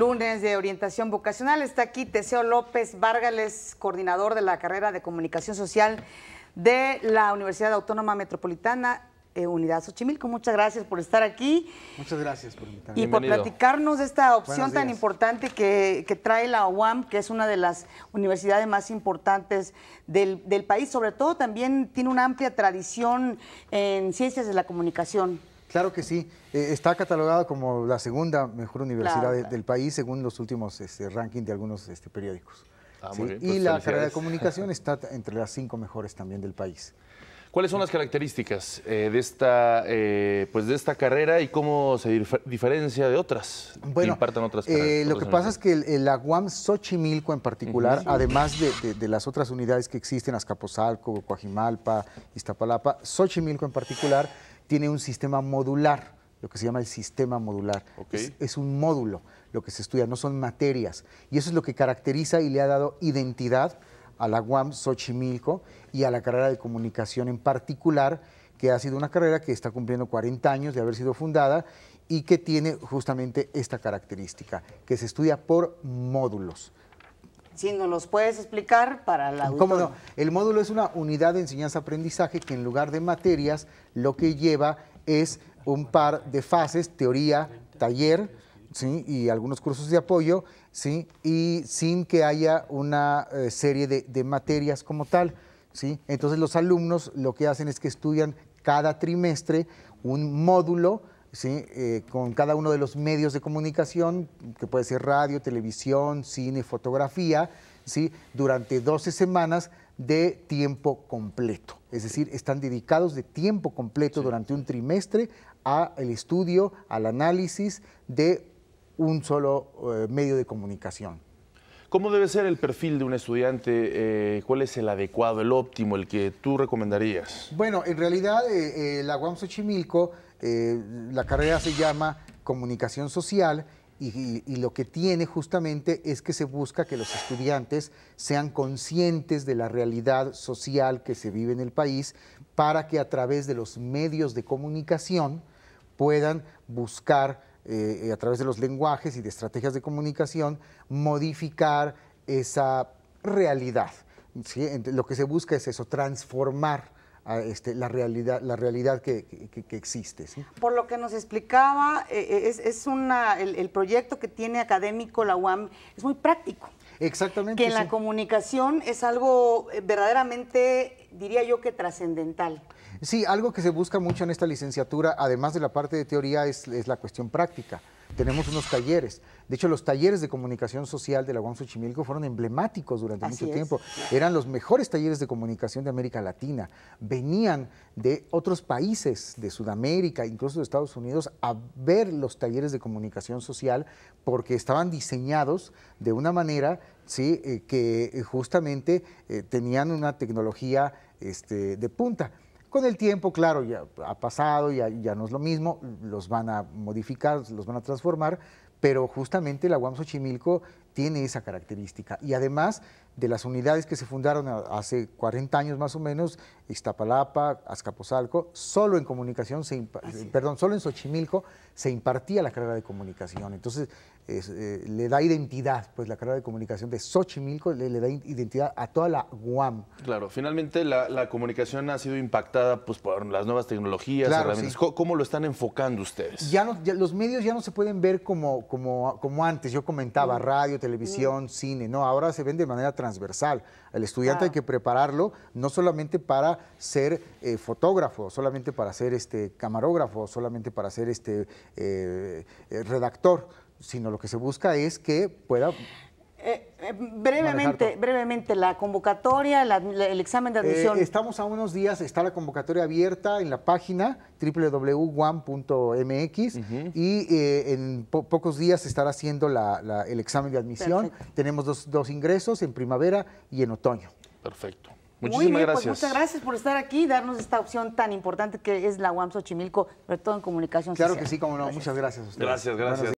lunes de orientación vocacional. Está aquí Teseo López Vargas, coordinador de la carrera de comunicación social de la Universidad Autónoma Metropolitana. Eh, Unidad Xochimilco, muchas gracias por estar aquí. Muchas gracias por invitarme. Y por platicarnos de esta opción tan importante que, trae la UAM, que es una de las universidades más importantes del país. Sobre todo también tiene una amplia tradición en ciencias de la comunicación. Claro que sí. Eh, está catalogada como la segunda mejor universidad del país según los últimos este, rankings de algunos este, periódicos. Ah, y pues la carrera de comunicación está entre las cinco mejores también del país. ¿Cuáles son las características eh, de, esta, eh, pues de esta carrera y cómo se diferencia de otras? Bueno, otras lo que pasa es que la UAM Xochimilco en particular, además de, las otras unidades que existen, Azcapotzalco, Coajimalpa, Iztapalapa, Xochimilco en particular tiene un sistema modular, lo que se llama el sistema modular. Es, es, un módulo lo que se estudia, no son materias. Y eso es lo que caracteriza y le ha dado identidad a la UAM Xochimilco y a la carrera de comunicación en particular, que ha sido una carrera que está cumpliendo 40 años de haber sido fundada y que tiene justamente esta característica, que se estudia por módulos. Si nos los puedes explicar para la ¿Cómo no? El módulo es una unidad de enseñanza-aprendizaje que en lugar de materias lo que lleva es un par de fases, teoría, taller, y algunos cursos de apoyo, ¿sí? y sin que haya una eh, serie de, de, materias como tal. ¿sí? Entonces los alumnos lo que hacen es que estudian cada trimestre un módulo eh, con cada uno de los medios de comunicación, que puede ser radio, televisión, cine, fotografía, ¿sí? durante 12 semanas de tiempo completo. Es decir, están dedicados de tiempo completo durante un trimestre al estudio, al análisis de un solo eh, medio de comunicación. ¿Cómo debe ser el perfil de un estudiante? Eh, ¿Cuál es el adecuado, el óptimo, el que tú recomendarías? Bueno, en realidad la UAM Xochimilco eh, la carrera se llama comunicación social y, lo que tiene justamente es que se busca que los estudiantes sean conscientes de la realidad social que se vive en el país para que a través de los medios de comunicación puedan buscar, eh, a través de los lenguajes y de estrategias de comunicación, modificar esa realidad. Lo que se busca es eso, transformar este, la realidad, la realidad que, existe. Por lo que nos explicaba, eh, eh, es, el, proyecto que tiene académico la UAM es muy práctico. Exactamente. Que en la comunicación es algo eh, verdaderamente, diría yo, que trascendental. Sí, algo que se busca mucho en esta licenciatura, además de la parte de teoría, es la cuestión práctica tenemos unos talleres. De hecho, los talleres de comunicación social de la UAM Xochimilco fueron emblemáticos durante mucho tiempo. Eran los mejores talleres de comunicación de América Latina. Venían de otros países, de Sudamérica, incluso de Estados Unidos, a ver los talleres de comunicación social porque estaban diseñados de una manera ¿sí? Eh, que eh, justamente eh, tenían una tecnología este, de punta. Con el tiempo, claro, ya ha pasado, y ya no es lo mismo, los van a modificar, los van a transformar, pero justamente la UAM Xochimilco tiene esa característica. Y además de las unidades que se fundaron hace 40 años más o menos, Iztapalapa, Azcapotzalco, solo en comunicación, perdón, solo en Xochimilco se impartía la carrera de comunicación. Entonces, eh, le da identidad, pues la carrera de comunicación de Xochimilco le, da identidad a toda la UAM. Claro, finalmente la, comunicación ha sido impactada pues, por las nuevas tecnologías, herramientas. ¿Cómo, lo están enfocando ustedes? los medios ya no se pueden ver como como, antes, yo comentaba, mm. radio, televisión, mm. cine, no, ahora se ven de manera transversal. El estudiante hay que prepararlo no solamente para ser eh, fotógrafo, solamente para ser este, camarógrafo, solamente para ser este, eh, eh, redactor, sino lo que se busca es que pueda brevemente, brevemente, la convocatoria, el examen de eh, admisión. estamos a unos días, está la convocatoria abierta en la página www.guam.mx y eh, en pocos días estará haciendo la, el examen de admisión. Tenemos dos, ingresos en primavera y en otoño. Perfecto. Muchísimas pues, gracias. muchas gracias por estar aquí y darnos esta opción tan importante que es la UAM Xochimilco, sobre todo en comunicación claro social. Claro que sí, como no. Muchas gracias a ustedes. Gracias, gracias.